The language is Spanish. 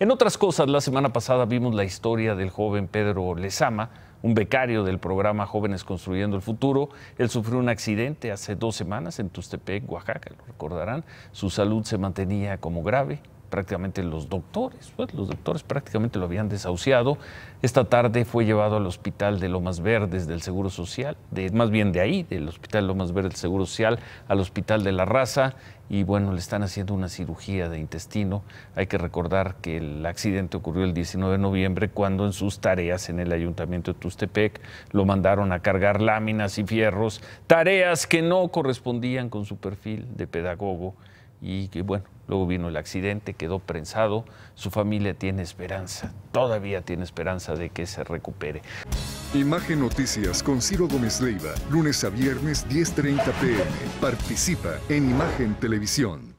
En otras cosas, la semana pasada vimos la historia del joven Pedro Lezama, un becario del programa Jóvenes Construyendo el Futuro. Él sufrió un accidente hace dos semanas en Tustepec, Oaxaca, lo recordarán. Su salud se mantenía como grave prácticamente los doctores. Pues, los doctores prácticamente lo habían desahuciado. Esta tarde fue llevado al hospital de Lomas Verdes del Seguro Social, de, más bien de ahí, del hospital Lomas Verdes del Seguro Social, al hospital de la raza. Y bueno, le están haciendo una cirugía de intestino. Hay que recordar que el accidente ocurrió el 19 de noviembre cuando en sus tareas en el ayuntamiento de Tustepec lo mandaron a cargar láminas y fierros, tareas que no correspondían con su perfil de pedagogo y bueno, luego vino el accidente, quedó prensado, su familia tiene esperanza, todavía tiene esperanza de que se recupere. Imagen Noticias con Ciro Gómez Leiva, lunes a viernes 10.30 pm. Participa en Imagen Televisión.